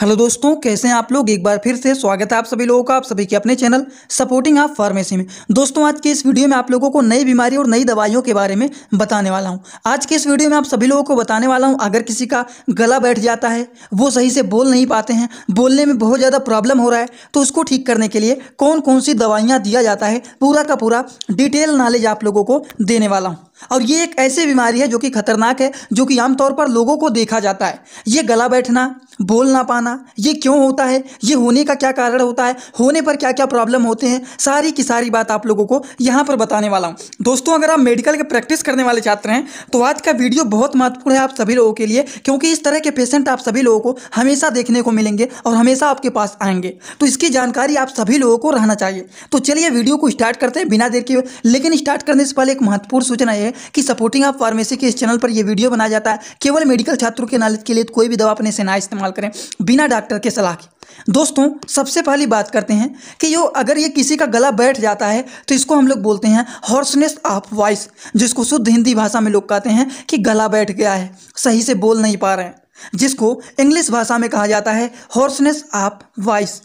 hello दोस्तों कैसे हैं आप लोग एक बार फिर से स्वागत है आप सभी लोगों का आप सभी के अपने चैनल सपोर्टिंग आप फार्मेसी में दोस्तों आज के इस वीडियो में आप लोगों को नई बीमारी और नई दवाइयों के बारे में बताने वाला हूं आज के इस वीडियो में आप सभी लोगों को बताने वाला हूं अगर किसी का गला बैठ जाता है वो सही से बोल नहीं पाते हैं बोलने में बहुत ज़्यादा प्रॉब्लम हो रहा है तो उसको ठीक करने के लिए कौन कौन सी दवाइयाँ दिया जाता है पूरा का पूरा डिटेल नॉलेज आप लोगों को देने वाला हूँ और ये एक ऐसी बीमारी है जो कि खतरनाक है जो कि आमतौर पर लोगों को देखा जाता है ये गला बैठना बोल ना पाना ये क्यों होता है ये होने का क्या कारण होता है होने पर क्या क्या प्रॉब्लम होते हैं सारी की सारी बात आप लोगों को यहाँ पर बताने वाला हूँ दोस्तों अगर आप मेडिकल के प्रैक्टिस करने वाले छात्र हैं तो आज का वीडियो बहुत महत्वपूर्ण है आप सभी लोगों के लिए क्योंकि इस तरह के पेशेंट आप सभी लोगों को हमेशा देखने को मिलेंगे और हमेशा आपके पास आएंगे तो इसकी जानकारी आप सभी लोगों को रहना चाहिए तो चलिए वीडियो को स्टार्ट करते हैं बिना देर के लेकिन स्टार्ट करने से पहले एक महत्वपूर्ण सूचना यह है कि सपोर्टिंग ऑफ फार्मेसी के इस चैनल पर यह वीडियो बनाया जाता है केवल मेडिकल छात्रों के नॉलेज के लिए तो कोई भी दवा अपने से ना इस्तेमाल करें बिना डॉक्टर के सलाह के दोस्तों सबसे पहली बात करते हैं कि यो अगर ये किसी का गला बैठ जाता है तो इसको हम लोग बोलते हैं हॉर्सनेस ऑफ वॉइस जिसको शुद्ध हिंदी भाषा में लोग कहते हैं कि गला बैठ गया है सही से बोल नहीं पा रहे हैं जिसको इंग्लिश भाषा में कहा जाता है हॉर्सनेस ऑफ वॉइस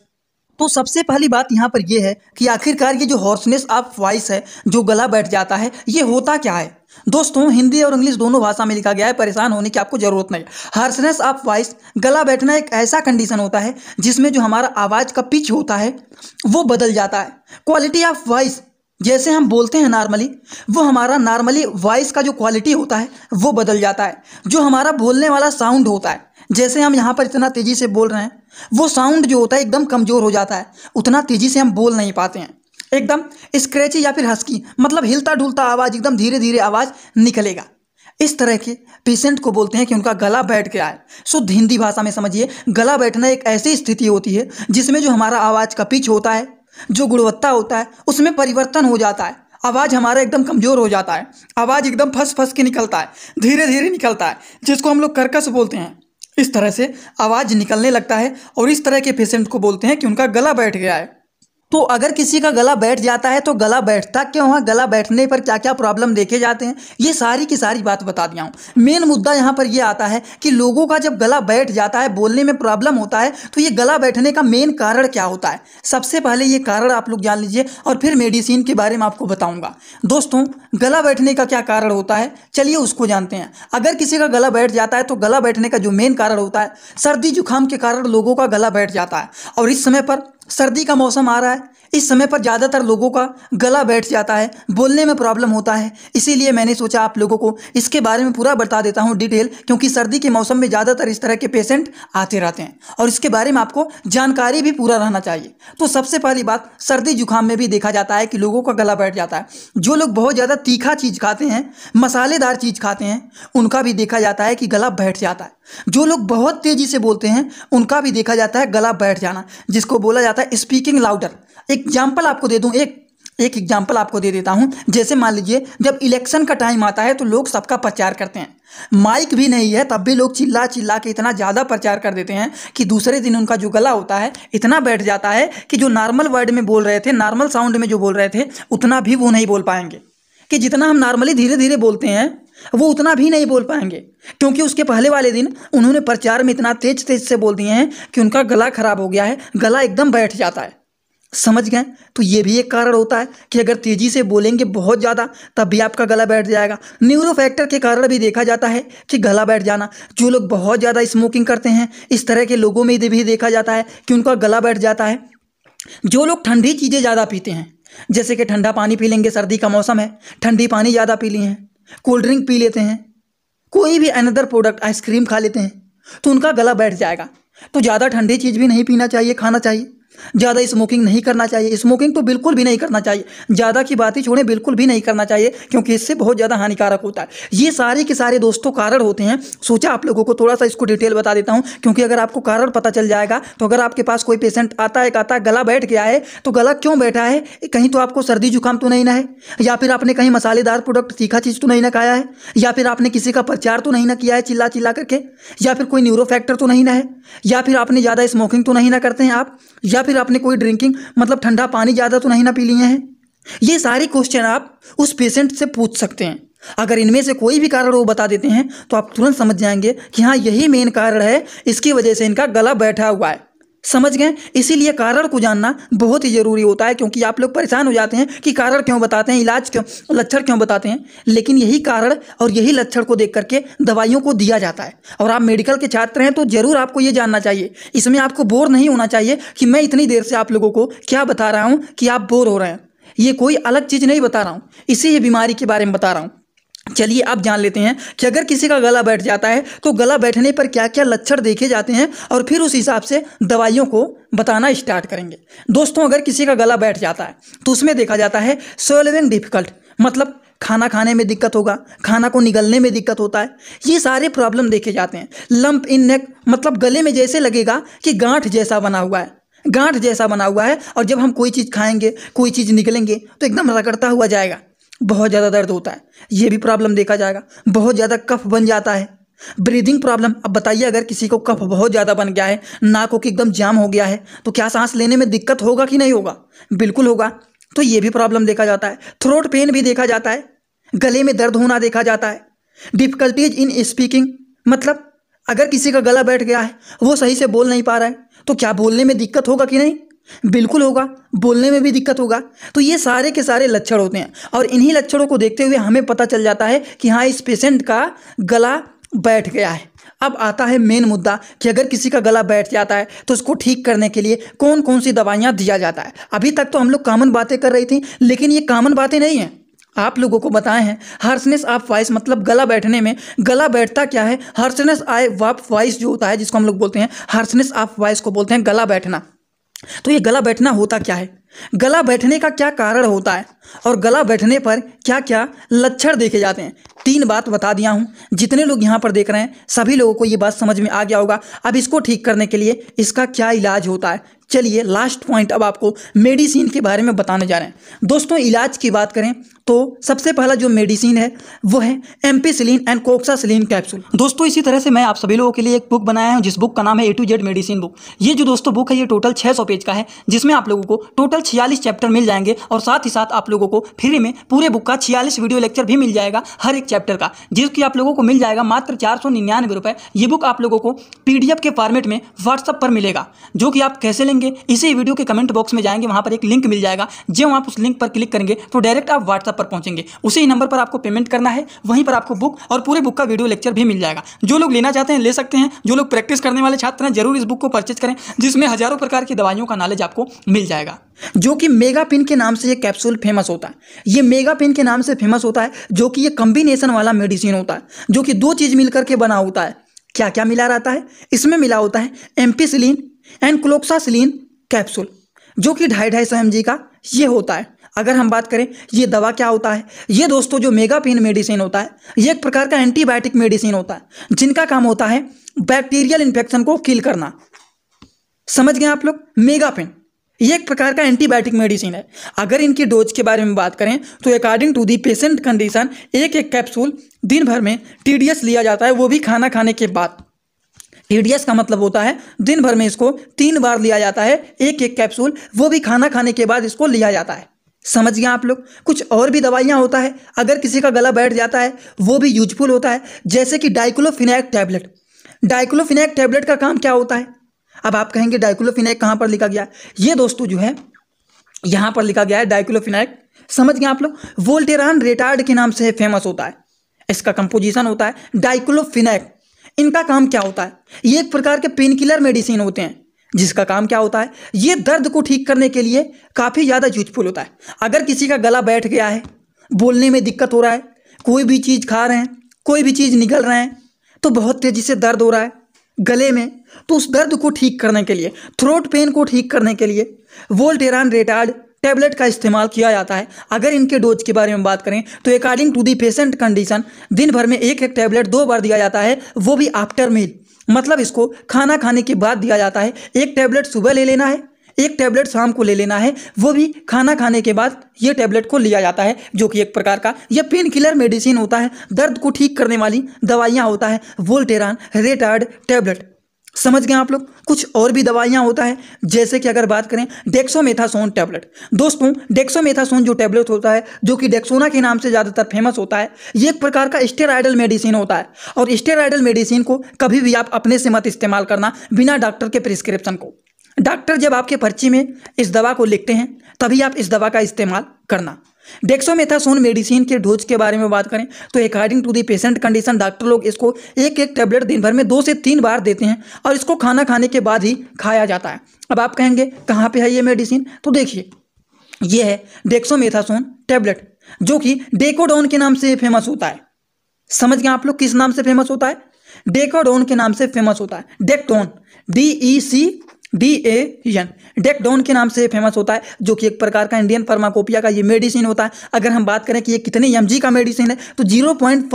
तो सबसे पहली बात यहाँ पर यह है कि आखिरकार ये जो हॉर्सनेस ऑफ वॉइस है जो गला बैठ जाता है ये होता क्या है दोस्तों हिंदी और इंग्लिश दोनों भाषा में लिखा गया है परेशान होने की आपको ज़रूरत नहीं हार्सनेस ऑफ वॉइस गला बैठना एक ऐसा कंडीशन होता है जिसमें जो हमारा आवाज़ का पिच होता है वो बदल जाता है क्वालिटी ऑफ वॉइस जैसे हम बोलते हैं नॉर्मली वो हमारा नॉर्मली वॉइस का जो क्वालिटी होता है वो बदल जाता है जो हमारा बोलने वाला साउंड होता है जैसे हम यहाँ पर इतना तेज़ी से बोल रहे हैं वो साउंड जो होता है एकदम कमज़ोर हो जाता है उतना तेज़ी से हम बोल नहीं पाते हैं एकदम स्क्रैची या फिर हंसकी मतलब हिलता ढुलता आवाज़ एकदम धीरे धीरे आवाज़ निकलेगा इस तरह के पेशेंट को बोलते हैं कि उनका गला बैठ गया है शुद्ध हिंदी भाषा में समझिए गला बैठना एक ऐसी स्थिति होती है जिसमें जो हमारा आवाज़ का पिच होता है जो गुणवत्ता होता है उसमें परिवर्तन हो जाता है आवाज़ हमारा एकदम कमज़ोर हो जाता है आवाज़ एकदम फंस फंस के निकलता है धीरे धीरे निकलता है जिसको हम लोग कर्कश बोलते हैं इस तरह से आवाज़ निकलने लगता है और इस तरह के पेशेंट को बोलते हैं कि उनका गला बैठ गया है तो अगर किसी का गला बैठ जाता है तो गला बैठता क्यों है गला बैठने पर क्या क्या प्रॉब्लम देखे जाते हैं ये सारी की सारी बात बता दिया हूँ मेन मुद्दा यहाँ पर ये आता है कि लोगों का जब गला बैठ जाता है बोलने में प्रॉब्लम होता है तो ये गला बैठने का मेन कारण क्या होता है सबसे पहले ये कारण आप लोग जान लीजिए और फिर मेडिसिन के बारे में आपको बताऊँगा दोस्तों गला बैठने का क्या कारण होता है चलिए उसको जानते हैं अगर किसी का गला बैठ जाता है तो गला बैठने का जो मेन कारण होता है सर्दी जुकाम के कारण लोगों का गला बैठ जाता है और इस समय पर सर्दी का मौसम आ रहा है इस समय पर ज़्यादातर लोगों का गला बैठ जाता है बोलने में प्रॉब्लम होता है इसीलिए मैंने सोचा आप लोगों को इसके बारे में पूरा बता देता हूँ डिटेल क्योंकि सर्दी के मौसम में ज़्यादातर इस तरह के पेशेंट आते रहते हैं और इसके बारे में आपको जानकारी भी पूरा रहना चाहिए तो सबसे पहली बात सर्दी जुकाम में भी देखा जाता है कि लोगों का गला बैठ जाता है जो लोग बहुत ज़्यादा तीखा चीज़ खाते हैं मसालेदार चीज़ खाते हैं उनका भी देखा जाता है कि गला बैठ जाता है जो लोग बहुत तेज़ी से बोलते हैं उनका भी देखा जाता है गला बैठ जाना जिसको बोला जाता है स्पीकिंग लाउडर एग्जाम्पल आपको दे दूँ एक एक एग्जाम्पल आपको दे देता हूँ जैसे मान लीजिए जब इलेक्शन का टाइम आता है तो लोग सबका प्रचार करते हैं माइक भी नहीं है तब भी लोग चिल्ला चिल्ला के इतना ज़्यादा प्रचार कर देते हैं कि दूसरे दिन उनका जो गला होता है इतना बैठ जाता है कि जो नॉर्मल वर्ड में बोल रहे थे नॉर्मल साउंड में जो बोल रहे थे उतना भी वो नहीं बोल पाएंगे कि जितना हम नॉर्मली धीरे धीरे बोलते हैं वो उतना भी नहीं बोल पाएंगे क्योंकि उसके पहले वाले दिन उन्होंने प्रचार में इतना तेज तेज से बोल दिए हैं कि उनका गला खराब हो गया है गला एकदम बैठ जाता है समझ गए तो ये भी एक कारण होता है कि अगर तेज़ी से बोलेंगे बहुत ज़्यादा तब भी आपका गला बैठ जाएगा न्यूरो फैक्टर के कारण भी देखा जाता है कि गला बैठ जाना जो लोग बहुत ज़्यादा स्मोकिंग करते हैं इस तरह के लोगों में भी देखा जाता है कि उनका गला बैठ जाता है जो लोग ठंडी चीज़ें ज़्यादा पीते हैं जैसे कि ठंडा पानी पी लेंगे सर्दी का मौसम है ठंडी पानी ज़्यादा पी लिए हैं कोल्ड ड्रिंक पी लेते हैं कोई भी अनदर प्रोडक्ट आइसक्रीम खा लेते हैं तो उनका गला बैठ जाएगा तो ज़्यादा ठंडी चीज़ भी नहीं पीना चाहिए खाना चाहिए ज़्यादा स्मोकिंग नहीं करना चाहिए स्मोकिंग तो बिल्कुल भी नहीं करना चाहिए ज़्यादा की बात ही छोड़ें बिल्कुल भी नहीं करना चाहिए क्योंकि इससे बहुत ज़्यादा हानिकारक होता है ये सारे के सारे दोस्तों कारण होते हैं सोचा आप लोगों को थोड़ा सा इसको डिटेल बता देता हूँ क्योंकि अगर आपको कारण पता चल जाएगा तो अगर आपके पास कोई पेशेंट आता है आता है गला बैठ गया है तो गला क्यों बैठा है कहीं तो आपको सर्दी जुकाम तो नहीं ना है या फिर आपने कहीं मसालेदार प्रोडक्ट तीखा चीज़ तो नहीं ना खाया है या फिर आपने किसी का प्रचार तो नहीं ना किया है चिल्ला चिल्ला करके या फिर कोई न्यूरो फैक्टर तो नहीं ना है या फिर आपने ज़्यादा स्मोकिंग तो नहीं ना करते हैं आप या या फिर आपने कोई ड्रिंकिंग मतलब ठंडा पानी ज़्यादा तो नहीं ना पी लिए हैं ये सारे क्वेश्चन आप उस पेशेंट से पूछ सकते हैं अगर इनमें से कोई भी कारण वो बता देते हैं तो आप तुरंत समझ जाएंगे कि हाँ यही मेन कारण है इसकी वजह से इनका गला बैठा हुआ है समझ गए इसीलिए कारण को जानना बहुत ही ज़रूरी होता है क्योंकि आप लोग परेशान हो जाते हैं कि कारण क्यों बताते हैं इलाज क्यों लक्षण क्यों बताते हैं लेकिन यही कारण और यही लक्षण को देख करके दवाइयों को दिया जाता है और आप मेडिकल के छात्र हैं तो ज़रूर आपको ये जानना चाहिए इसमें आपको बोर नहीं होना चाहिए कि मैं इतनी देर से आप लोगों को क्या बता रहा हूँ कि आप बोर हो रहे हैं ये कोई अलग चीज़ नहीं बता रहा हूँ इसी ही बीमारी के बारे में बता रहा हूँ चलिए अब जान लेते हैं कि अगर किसी का गला बैठ जाता है तो गला बैठने पर क्या क्या लक्षण देखे जाते हैं और फिर उस हिसाब से दवाइयों को बताना स्टार्ट करेंगे दोस्तों अगर किसी का गला बैठ जाता है तो उसमें देखा जाता है सोलविंग डिफिकल्ट मतलब खाना खाने में दिक्कत होगा खाना को निगलने में दिक्कत होता है ये सारे प्रॉब्लम देखे जाते हैं लंप इन नेक मतलब गले में जैसे लगेगा कि गांठ जैसा बना हुआ है गांठ जैसा बना हुआ है और जब हम कोई चीज़ खाएंगे कोई चीज़ निकलेंगे तो एकदम रगड़ता हुआ जाएगा बहुत ज़्यादा दर्द होता है ये भी प्रॉब्लम देखा जाएगा बहुत ज़्यादा कफ बन जाता है ब्रीदिंग प्रॉब्लम अब बताइए अगर किसी को कफ बहुत ज़्यादा बन गया है नाकों की एकदम जाम हो गया है तो क्या सांस लेने में दिक्कत होगा कि नहीं होगा बिल्कुल होगा तो ये भी प्रॉब्लम देखा जाता है थ्रोट पेन भी देखा जाता है गले में दर्द होना देखा जाता है डिफ़िकल्टीज इन स्पीकिंग मतलब अगर किसी का गला बैठ गया है वो सही से बोल नहीं पा रहा है तो क्या बोलने में दिक्कत होगा कि नहीं बिल्कुल होगा बोलने में भी दिक्कत होगा तो ये सारे के सारे लक्षण होते हैं और इन्हीं लक्षणों को देखते हुए हमें पता चल जाता है कि हाँ इस पेशेंट का गला बैठ गया है अब आता है मेन मुद्दा कि अगर किसी का गला बैठ जाता है तो उसको ठीक करने के लिए कौन कौन सी दवाइयाँ दिया जाता है अभी तक तो हम लोग कामन बातें कर रही थी लेकिन ये कामन बातें नहीं हैं आप लोगों को बताए हैं हार्सनेस ऑफ वॉइस मतलब गला बैठने में गला बैठता क्या है हार्सनेस आई वाप वॉइस जो होता है जिसको हम लोग बोलते हैं हार्सनेस ऑफ वॉइस को बोलते हैं गला बैठना तो ये गला बैठना होता क्या है गला बैठने का क्या कारण होता है और गला बैठने पर क्या क्या लक्षण देखे जाते हैं तीन बात बता दिया हूँ जितने लोग यहाँ पर देख रहे हैं सभी लोगों को ये बात समझ में आ गया होगा अब इसको ठीक करने के लिए इसका क्या इलाज होता है चलिए लास्ट पॉइंट अब आपको मेडिसिन के बारे में बताने जा रहे हैं दोस्तों इलाज की बात करें तो सबसे पहला जो मेडिसिन है वो है एम्पीसिलीन एंड कोक्सासिलीन कैप्सूल दोस्तों इसी तरह से मैं आप सभी लोगों के लिए एक बुक बनाया हूँ जिस बुक का नाम है A to Z medicine book ये जो दोस्तों बुक है ये टोटल 600 पेज का है जिसमें आप लोगों को टोटल छियालीस चैप्टर मिल जाएंगे और साथ ही साथ आप लोगों को फ्री में पूरे बुक का छियालीस वीडियो लेक्चर भी मिल जाएगा हर एक चैप्टर का जिसकी आप लोगों को मिल जाएगा मात्र चार सौ निन्यानवे रुपए ये बुक आप लोगों को पी के फॉर्मेट में व्हाट्सअप पर मिलेगा जो कि आप कैसे लेंगे इसी वीडियो के कमेंट बॉक्स में जाएंगे वहां पर एक लिंक मिल जाएगा जब आप उस लिंक पर क्लिक करेंगे तो डायरेक्ट आप व्हाट्सअप पर पहुंचेंगे उसी नंबर पर आपको पेमेंट करना है वहीं पर आपको बुक और पूरे बुक का वीडियो लेक्चर भी मिल जाएगा जो लोग लेना चाहते हैं ले सकते हैं जो लोग प्रैक्टिस करने वाले छात्र हैं जरूर इस बुक को परचेज करें जिसमें हजारों प्रकार की दवाइयों का नॉलेज आपको मिल जाएगा जो कि मेगा पिन के नाम से ये कैप्सूल फेमस होता है ये मेगा पिन के नाम से फेमस होता है जो कि ये कम्बिनेशन वाला मेडिसिन होता है जो कि दो चीज़ मिलकर के बना होता है क्या क्या मिला रहता है इसमें मिला होता है एम्पीसिलीन एंड क्लोक्सासिलीन कैप्सूल जो कि ढाई ढाई सौ एम का ये होता है अगर हम बात करें ये दवा क्या होता है ये दोस्तों जो मेगापिन मेडिसिन होता है ये एक प्रकार का एंटीबायोटिक मेडिसिन होता है जिनका काम होता है बैक्टीरियल इन्फेक्शन को किल करना समझ गए आप लोग मेगापिन ये एक प्रकार का एंटीबायोटिक मेडिसिन है अगर इनकी डोज के बारे में बात करें तो according to the patient condition एक एक कैप्सूल दिन भर में टी लिया जाता है वो भी खाना खाने के बाद टी का मतलब होता है दिन भर में इसको तीन बार लिया जाता है एक एक कैप्सूल वो भी खाना खाने के बाद इसको लिया जाता है समझ गया आप लोग कुछ और भी दवाइयाँ होता है अगर किसी का गला बैठ जाता है वो भी यूजफुल होता है जैसे कि डाइक्लोफिनैक टैबलेट डाइक्लोफिनैक टैबलेट का काम क्या होता है अब आप कहेंगे डाइक्लोफिनाइक कहाँ पर लिखा गया ये दोस्तों जो है यहाँ पर लिखा गया है डाइक्लोफिनाइक समझ गए आप लोग वोल्टेरान रेटार्ड के नाम से फेमस होता है इसका कंपोजिशन होता है डाइक्लोफिनाइक इनका काम क्या होता है ये एक प्रकार के पेन किलर मेडिसिन होते हैं जिसका काम क्या होता है ये दर्द को ठीक करने के लिए काफ़ी ज़्यादा यूजफुल होता है अगर किसी का गला बैठ गया है बोलने में दिक्कत हो रहा है कोई भी चीज़ खा रहे हैं कोई भी चीज़ निकल रहे हैं तो बहुत तेज़ी से दर्द हो रहा है गले में तो उस दर्द को ठीक करने के लिए थ्रोट पेन को ठीक करने के लिए वोल्टेरान रेटार्ड टैबलेट का इस्तेमाल किया जाता है अगर इनके डोज के बारे में बात करें तो according to the patient condition दिन भर में एक एक टैबलेट दो बार दिया जाता है वो भी आफ्टर मील मतलब इसको खाना खाने के बाद दिया जाता है एक टैबलेट सुबह ले लेना है एक टैबलेट शाम को ले लेना है वो भी खाना खाने के बाद ये टैबलेट को लिया जाता है जो कि एक प्रकार का यह पेन किलर मेडिसिन होता है दर्द को ठीक करने वाली दवाइयाँ होता है वोल्टेरान रेटार्ड टैबलेट समझ गए आप लोग कुछ और भी दवाइयाँ होता है जैसे कि अगर बात करें डेक्सोमेथासोन टैबलेट दोस्तों डेक्सोमेथासोन जो टैबलेट होता है जो कि डेक्सोना के नाम से ज़्यादातर फेमस होता है ये एक प्रकार का स्टेराइडल मेडिसिन होता है और स्टेराइडल मेडिसिन को कभी भी आप अपने से मत इस्तेमाल करना बिना डॉक्टर के प्रिस्क्रिप्शन को डॉक्टर जब आपके पर्ची में इस दवा को लिखते हैं तभी आप इस दवा का इस्तेमाल करना डेक्सोमेथासोन मेडिसिन के डोज के बारे में बात करें तो according to the patient condition doctor लोग इसको एक एक टैबलेट दिन भर में दो से तीन बार देते हैं और इसको खाना खाने के बाद ही खाया जाता है अब आप कहेंगे कहाँ पे है ये मेडिसिन तो देखिए ये है डेक्सोमेथासोन टैबलेट जो कि डेकोडोन के नाम से फेमस होता है समझ गए आप लोग किस नाम से फेमस होता है डेकोडोन के नाम से फेमस होता है डेक्टोन D E C D A N Decdan के नाम से फेमस होता है जो कि एक प्रकार का इंडियन फार्माकोपिया का ये मेडिसिन होता है अगर हम बात करें कि ये कितने एम का मेडिसिन है तो जीरो पॉइंट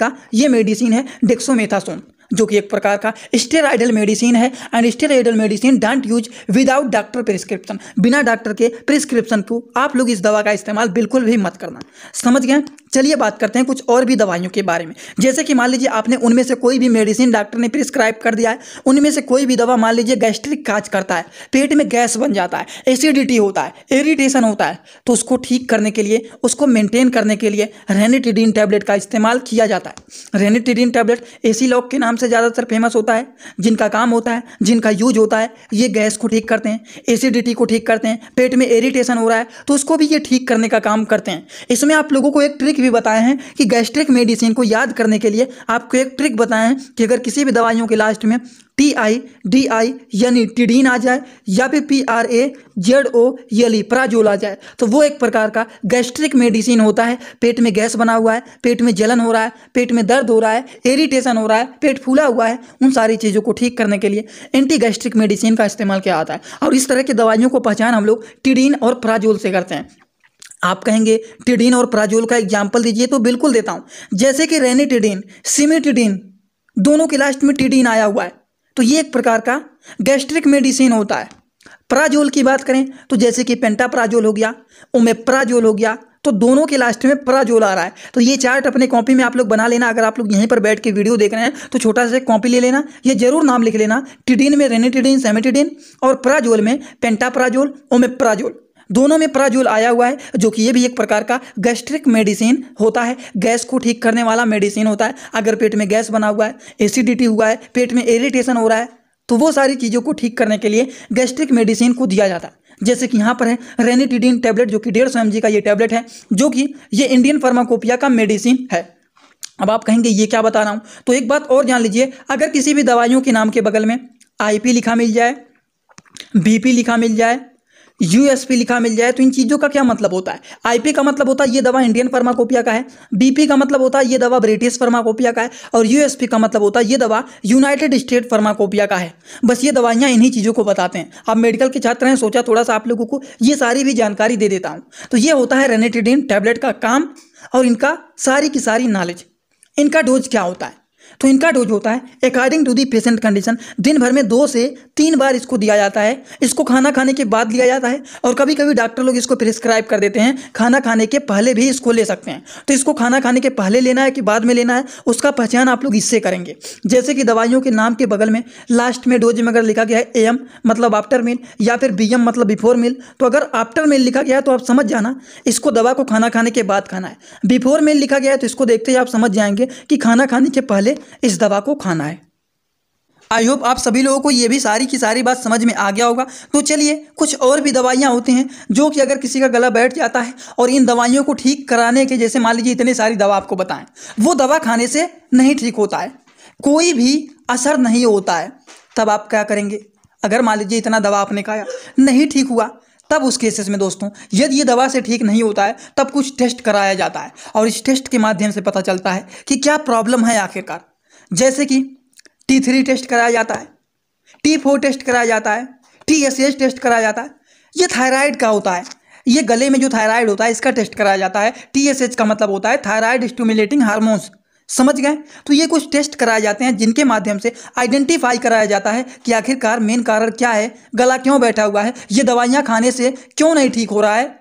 का ये मेडिसिन है डेक्सोमेथासोन जो कि एक प्रकार का स्टेराइडल मेडिसिन है and steroidal medicine don't use without doctor prescription बिना डॉक्टर के प्रिस्क्रिप्शन को आप लोग इस दवा का इस्तेमाल बिल्कुल भी मत करना समझ गए चलिए बात करते हैं कुछ और भी दवाइयों के बारे में जैसे कि मान लीजिए आपने उनमें से कोई भी मेडिसिन डॉक्टर ने प्रिस्क्राइब कर दिया है उनमें से कोई भी दवा मान लीजिए गैस्ट्रिक काज करता है पेट में गैस बन जाता है एसिडिटी होता है इरिटेशन होता है तो उसको ठीक करने के लिए उसको मेंटेन करने के लिए रेनिटिडीन टैबलेट का इस्तेमाल किया जाता है रेनिटिडीन टैबलेट एसी लॉक के नाम से ज़्यादातर फेमस होता है जिनका काम होता है जिनका यूज होता है ये गैस को ठीक करते हैं एसिडिटी को ठीक करते हैं पेट में इरीटेशन हो रहा है तो उसको भी ये ठीक करने का काम करते हैं इसमें आप लोगों को एक ट्रिक ट्रिक भी बताए हैं कि गैस्ट्रिक मेडिसिन को याद करने के लिए आपको एक ट्रिक बताए हैं कि अगर किसी भी दवाइयों के लास्ट में टी आई डी आई यानी टिडीन आ जाए या फिर P R A Z O यली प्राजोल आ जाए तो वो एक प्रकार का गैस्ट्रिक मेडिसिन होता है पेट में गैस बना हुआ है पेट में जलन हो रहा है पेट में दर्द हो रहा है इरिटेशन हो रहा है पेट फूला हुआ है उन सारी चीज़ों को ठीक करने के लिए एंटी गैस्ट्रिक मेडिसिन का इस्तेमाल किया जाता है और इस तरह की दवाइयों को पहचान हम लोग टिडीन और प्राजोल से करते हैं आप कहेंगे टिडिन और प्राजोल का एग्जाम्पल दीजिए तो बिल्कुल देता हूँ जैसे कि रेनीटिडिन टिडिन दोनों के लास्ट में टिडिन आया हुआ है तो ये एक प्रकार का गैस्ट्रिक मेडिसिन होता है प्राजोल की बात करें तो जैसे कि पेंटाप्राजोल हो गया ओमेप्राजोल हो गया तो दोनों के लास्ट में प्राजोल आ रहा है तो ये चार्ट अपने कॉपी में आप लोग बना लेना अगर आप लोग यहीं पर बैठ के वीडियो देख रहे हैं तो छोटा सा कॉपी ले लेना ये जरूर नाम लिख लेना टिडिन में रेनेटिडिन सेमेटिडिन और प्राजोल में पेंटाप्राजोल ओमेप्राजोल दोनों में प्राजूल आया हुआ है जो कि ये भी एक प्रकार का गैस्ट्रिक मेडिसिन होता है गैस को ठीक करने वाला मेडिसिन होता है अगर पेट में गैस बना हुआ है एसिडिटी हुआ है पेट में इरिटेशन हो रहा है तो वो सारी चीज़ों को ठीक करने के लिए गैस्ट्रिक मेडिसिन को दिया जाता है जैसे कि यहाँ पर है रेनिटिडिन टैबलेट जो कि डेढ़ सौ एम का ये टैबलेट है जो कि ये इंडियन फार्माकोपिया का मेडिसिन है अब आप कहेंगे ये क्या बता रहा हूँ तो एक बात और जान लीजिए अगर किसी भी दवाइयों के नाम के बगल में आईपी लिखा मिल जाए बीपी लिखा मिल जाए यूएसपी लिखा मिल जाए तो इन चीज़ों का क्या मतलब होता है आईपी का मतलब होता है ये दवा इंडियन फार्माकोपिया का है बीपी का मतलब होता है ये दवा ब्रिटिश फार्माकोपिया का है और यूएसपी का मतलब होता है ये दवा यूनाइटेड स्टेट फार्माकोपिया का है बस ये दवाइयाँ इन्हीं चीज़ों को बताते हैं आप मेडिकल के छात्र हैं सोचा थोड़ा सा आप लोगों को ये सारी भी जानकारी दे देता हूँ तो ये होता है रेनेटिडिन टैबलेट का काम और इनका सारी की सारी नॉलेज इनका डोज क्या होता है तो इनका डोज होता है according to the patient condition दिन भर में दो से तीन बार इसको दिया जाता है इसको खाना खाने के बाद लिया जाता है और कभी कभी डॉक्टर लोग इसको प्रिस्क्राइब कर देते हैं खाना खाने के पहले भी इसको ले सकते हैं तो इसको खाना खाने के पहले लेना है कि बाद में लेना है उसका पहचान आप लोग इससे करेंगे जैसे कि दवाइयों के नाम के बगल में लास्ट में डोज में अगर लिखा गया है एम मतलब आफ्टर मील या फिर बी एम मतलब बिफोर मील तो अगर आफ्टर मील लिखा गया है तो आप समझ जाना इसको दवा को खाना खाने के बाद खाना है बिफोर मील लिखा गया है तो इसको देखते ही आप समझ जाएंगे कि खाना खाने के पहले इस दवा को खाना है आई होप आप सभी लोगों को ये भी सारी की सारी बात समझ में आ गया होगा तो चलिए कुछ और भी दवाइयाँ होती हैं जो कि अगर किसी का गला बैठ जाता है और इन दवाइयों को ठीक कराने के जैसे मान लीजिए इतनी सारी दवा आपको बताएं वो दवा खाने से नहीं ठीक होता है कोई भी असर नहीं होता है तब आप क्या करेंगे अगर मान लीजिए इतना दवा आपने खाया नहीं ठीक हुआ तब उस केसेस में दोस्तों यदि ये दवा से ठीक नहीं होता है तब कुछ टेस्ट कराया जाता है और इस टेस्ट के माध्यम से पता चलता है कि क्या प्रॉब्लम है आखिरकार जैसे कि टी थ्री टेस्ट कराया जाता है टी फोर टेस्ट कराया जाता है टी एस एच टेस्ट कराया जाता है ये थायराइड का होता है ये गले में जो थायराइड होता है इसका टेस्ट कराया जाता है टी एस एच का मतलब होता है थायराइड स्टूमुलेटिंग हार्मोन्स समझ गए तो ये कुछ टेस्ट कराए जाते हैं जिनके माध्यम से आइडेंटिफाई कराया जाता है कि आखिरकार मेन कारण क्या है गला क्यों बैठा हुआ है ये दवाइयाँ खाने से क्यों नहीं ठीक हो रहा है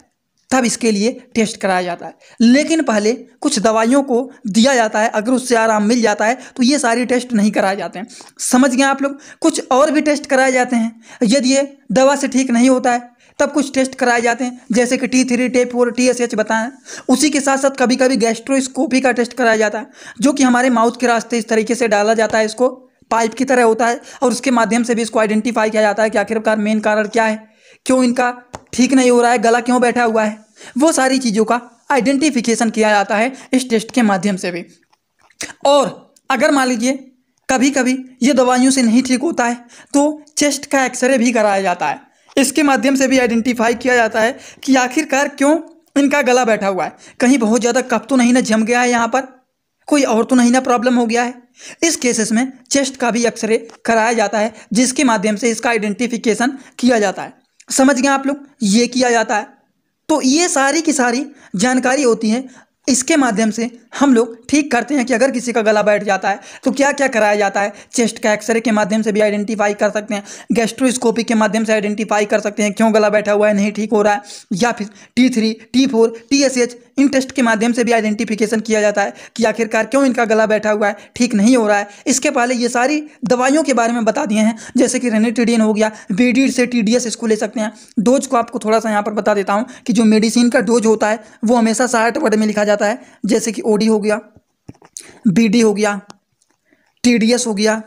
तब इसके लिए टेस्ट कराया जाता है लेकिन पहले कुछ दवाइयों को दिया जाता है अगर उससे आराम मिल जाता है तो ये सारे टेस्ट नहीं कराए जाते हैं समझ गए आप लोग कुछ और भी टेस्ट कराए जाते हैं यदि ये दवा से ठीक नहीं होता है तब कुछ टेस्ट कराए जाते हैं जैसे कि T three T four T S H बताएं उसी के साथ साथ कभी कभी गैस्ट्रोस्कोपी का टेस्ट कराया जाता है जो कि हमारे माउथ के रास्ते इस तरीके से डाला जाता है इसको पाइप की तरह होता है और उसके माध्यम से भी इसको आइडेंटिफाई किया जाता है कि आखिरकार मेन कारण क्या है क्यों इनका ठीक नहीं हो रहा है गला क्यों बैठा हुआ है वो सारी चीज़ों का आइडेंटिफिकेशन किया जाता है इस टेस्ट के माध्यम से भी और अगर मान लीजिए कभी कभी ये दवाइयों से नहीं ठीक होता है तो चेस्ट का एक्सरे भी कराया जाता है इसके माध्यम से भी आइडेंटिफाई किया जाता है कि आखिरकार क्यों इनका गला बैठा हुआ है कहीं बहुत ज़्यादा कप तो नहीं ना जम गया है यहाँ पर कोई और तो नहीं ना प्रॉब्लम हो गया है इस केसेस में चेस्ट का भी एक्सरे कराया जाता है जिसके माध्यम से इसका आइडेंटिफिकेशन किया जाता है समझ गए आप लोग ये किया जाता है तो ये सारी की सारी जानकारी होती है इसके माध्यम से हम लोग ठीक करते हैं कि अगर किसी का गला बैठ जाता है तो क्या क्या कराया जाता है चेस्ट का एक्सरे के माध्यम से भी आइडेंटिफाई कर सकते हैं गैस्ट्रोस्कोपी के माध्यम से आइडेंटिफाई कर सकते हैं क्यों गला बैठा हुआ है नहीं ठीक हो रहा है या फिर T three T four T S H इन टेस्ट के माध्यम से भी आइडेंटिफिकेशन किया जाता है कि आखिरकार क्यों इनका गला बैठा हुआ है ठीक नहीं हो रहा है इसके पहले ये सारी दवाइयों के बारे में बता दिए हैं जैसे कि रेनिटिडिन हो गया बी से टी इसको ले सकते हैं डोज को आपको थोड़ा सा यहाँ पर बता देता हूँ कि जो मेडिसिन का डोज होता है वो हमेशा साठ वर्ड में लिखा जाता है जैसे कि ओ हो गया बी हो गया टी हो गया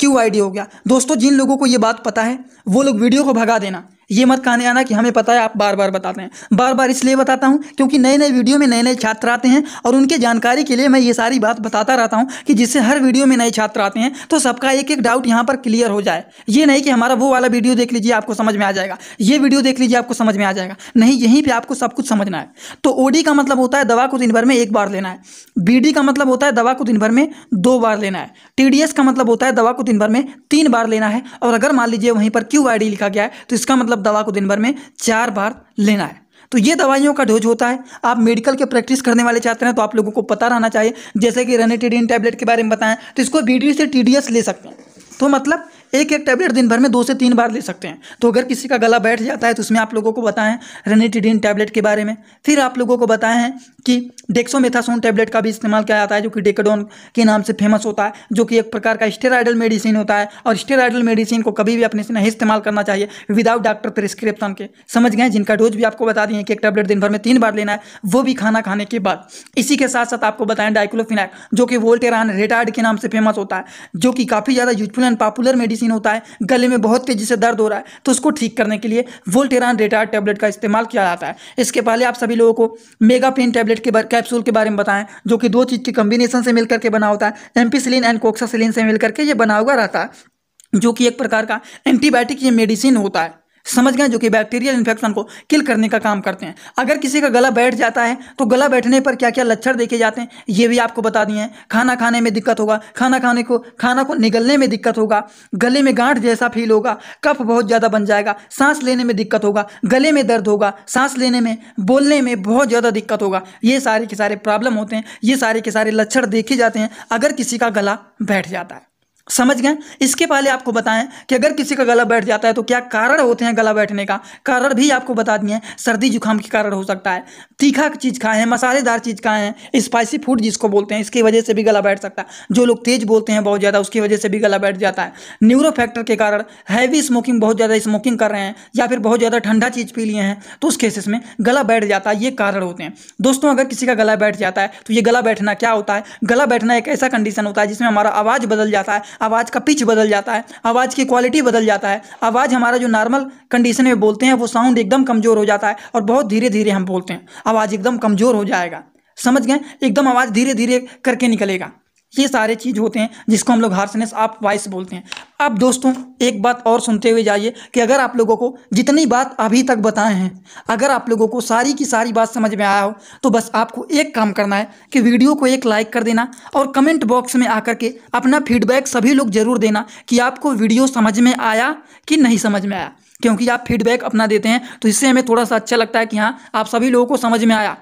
क्यू हो गया दोस्तों जिन लोगों को ये बात पता है वो लोग वीडियो को भगा देना ये मत कहने आना कि हमें पता है आप बार बार बताते हैं बार बार इसलिए बताता हूँ क्योंकि नए नए वीडियो में नए नए छात्र आते हैं और उनके जानकारी के लिए मैं ये सारी बात बताता रहता हूँ कि जिससे हर वीडियो में नए छात्र आते हैं तो सबका एक एक डाउट यहाँ पर क्लियर हो जाए ये नहीं कि हमारा वो वाला वीडियो देख लीजिए आपको समझ में आ जाएगा ये वीडियो देख लीजिए आपको समझ में आ जाएगा नहीं यहीं पर आपको सब कुछ समझना है तो ओडी का मतलब होता है दवा को दिन भर में एक बार लेना है बी का मतलब होता है दवा को दिन भर में दो बार लेना है टी का मतलब होता है दवा को दिन भर में तीन बार लेना है और अगर मान लीजिए वहीं पर क्यू लिखा गया है तो इसका मतलब दवा को दिन भर में चार बार लेना है तो ये दवाइयों का डोज होता है आप मेडिकल के प्रैक्टिस करने वाले चाहते हैं तो आप लोगों को पता रहना चाहिए जैसे कि रेनेटिडिन टैबलेट के बारे में बताएं तो इसको बी से टी ले सकते हैं तो मतलब एक एक टैबलेट दिन भर में दो से तीन बार ले सकते हैं तो अगर किसी का गला बैठ जाता है तो उसमें आप लोगों को बताएं रेनिटिडिन टैबलेट के बारे में फिर आप लोगों को बताएं हैं कि डेक्सोमेथासोन टैबलेट का भी इस्तेमाल किया जाता है जो कि डेकेडोन के नाम से फेमस होता है जो कि एक प्रकार का स्टेराइडल मेडिसिन होता है और स्टेराइडल मेडिसिन को कभी भी अपने से नहीं इस्तेमाल करना चाहिए विदाउट डॉक्टर प्रिस्क्रिप्शन के समझ गए जिनका डोज भी आपको बता दिए कि एक टैबलेट दिन भर में तीन बार लेना है वो भी खाना खाने के बाद इसी के साथ साथ आपको बताएं डाइक्लोफिनाक जो कि वोल्टेरान रेटार्ड के नाम से फेमस होता है जो कि काफ़ी ज़्यादा useful and popular medicine seen होता है गले में बहुत तेज़ी से दर्द हो रहा है तो उसको ठीक करने के लिए वोल्टेरान रेटार टैबलेट का इस्तेमाल किया जाता है इसके पहले आप सभी लोगों को मेगा पेन टैबलेट के कैप्सूल के बारे में बताएं जो कि दो चीज़ के कम्बिनेशन से मिलकर के बना होता है एम्पीसिलिन एंड कोक्सासिलिन से मिलकर के ये बना हुआ रहता है जो कि एक प्रकार का एंटीबायोटिक ये मेडिसिन होता है समझ गए जो कि बैक्टीरियल इन्फेक्शन को किल करने का काम करते हैं अगर किसी का गला बैठ जाता है तो गला बैठने पर क्या क्या लक्षण देखे जाते हैं ये भी आपको बता दिए हैं खाना खाने में दिक्कत होगा खाना खाने को खाना को निगलने में दिक्कत होगा गले में गांठ जैसा फील होगा कफ बहुत ज़्यादा बन जाएगा सांस लेने में दिक्कत होगा गले में दर्द होगा सांस लेने में बोलने में बहुत ज़्यादा दिक्कत होगा ये सारे के सारे प्रॉब्लम होते हैं ये सारे के सारे लक्षण देखे जाते हैं अगर किसी का गला बैठ जाता है समझ गए इसके पहले आपको बताएं कि अगर किसी का गला बैठ जाता है तो क्या कारण होते हैं गला बैठने का कारण भी आपको बता दिए सर्दी जुकाम के कारण हो सकता है तीखा चीज़ खाए हैं मसालेदार चीज़ खाए हैं स्पाइसी फूड जिसको बोलते हैं इसकी वजह से भी गला बैठ सकता है जो लोग तेज़ बोलते हैं बहुत ज़्यादा उसकी वजह से भी गला बैठ जाता है न्यूरो फैक्टर के कारण हैवी स्मोकिंग बहुत ज़्यादा स्मोकिंग कर रहे हैं या फिर बहुत ज़्यादा ठंडा चीज़ पी लिए हैं तो उस केसेस में गला बैठ जाता है ये कारण होते हैं दोस्तों अगर किसी का गला बैठ जाता है तो ये गला बैठना क्या होता है गला बैठना एक ऐसा कंडीशन होता है जिसमें हमारा आवाज़ बदल जाता है आवाज़ का पिच बदल जाता है आवाज़ की क्वालिटी बदल जाता है आवाज़ हमारा जो नॉर्मल कंडीशन में बोलते हैं वो साउंड एकदम कमज़ोर हो जाता है और बहुत धीरे धीरे हम बोलते हैं आवाज़ एकदम कमज़ोर हो जाएगा समझ गए एकदम आवाज़ धीरे धीरे करके निकलेगा ये सारे चीज़ होते हैं जिसको हम लोग हार्सनेस आप वॉइस बोलते हैं अब दोस्तों एक बात और सुनते हुए जाइए कि अगर आप लोगों को जितनी बात अभी तक बताए हैं अगर आप लोगों को सारी की सारी बात समझ में आया हो तो बस आपको एक काम करना है कि वीडियो को एक लाइक कर देना और कमेंट बॉक्स में आकर के अपना फीडबैक सभी लोग ज़रूर देना कि आपको वीडियो समझ में आया कि नहीं समझ में आया क्योंकि आप फीडबैक अपना देते हैं तो इससे हमें थोड़ा सा अच्छा लगता है कि हाँ आप सभी लोगों को समझ में आया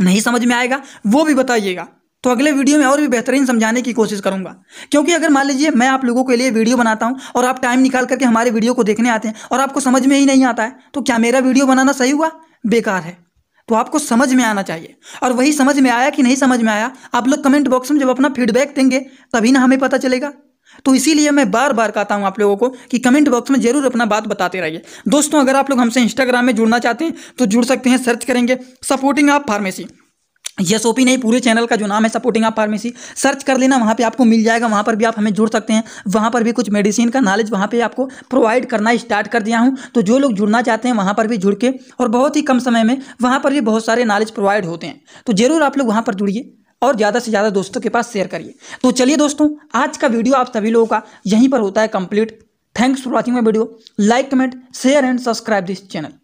नहीं समझ में आएगा वो भी बताइएगा तो अगले वीडियो में और भी बेहतरीन समझाने की कोशिश करूंगा क्योंकि अगर मान लीजिए मैं आप लोगों के लिए वीडियो बनाता हूं और आप टाइम निकाल करके हमारे वीडियो को देखने आते हैं और आपको समझ में ही नहीं आता है तो क्या मेरा वीडियो बनाना सही हुआ बेकार है तो आपको समझ में आना चाहिए और वही समझ में आया कि नहीं समझ में आया आप लोग कमेंट बॉक्स में जब अपना फीडबैक देंगे तभी ना हमें पता चलेगा तो इसीलिए मैं बार बार कहता हूँ आप लोगों को कि कमेंट बॉक्स में जरूर अपना बात बताते रहिए दोस्तों अगर आप लोग हमसे इंस्टाग्राम में जुड़ना चाहते हैं तो जुड़ सकते हैं सर्च करेंगे सपोर्टिंग आप फार्मेसी यस ओपी नहीं पूरे चैनल का जो नाम है सपोर्टिंग आप फार्मेसी सर्च कर लेना वहाँ पे आपको मिल जाएगा वहाँ पर भी आप हमें जुड़ सकते हैं वहाँ पर भी कुछ मेडिसिन का नॉलेज वहाँ पे आपको प्रोवाइड करना स्टार्ट कर दिया हूँ तो जो लोग जुड़ना चाहते हैं वहाँ पर भी जुड़ के और बहुत ही कम समय में वहाँ पर भी बहुत सारे नॉलेज प्रोवाइड होते हैं तो ज़रूर आप लोग वहाँ पर जुड़िए और ज़्यादा से ज़्यादा दोस्तों के पास शेयर करिए तो चलिए दोस्तों आज का वीडियो आप सभी लोगों का यहीं पर होता है complete thanks for watching my video like comment share and subscribe this channel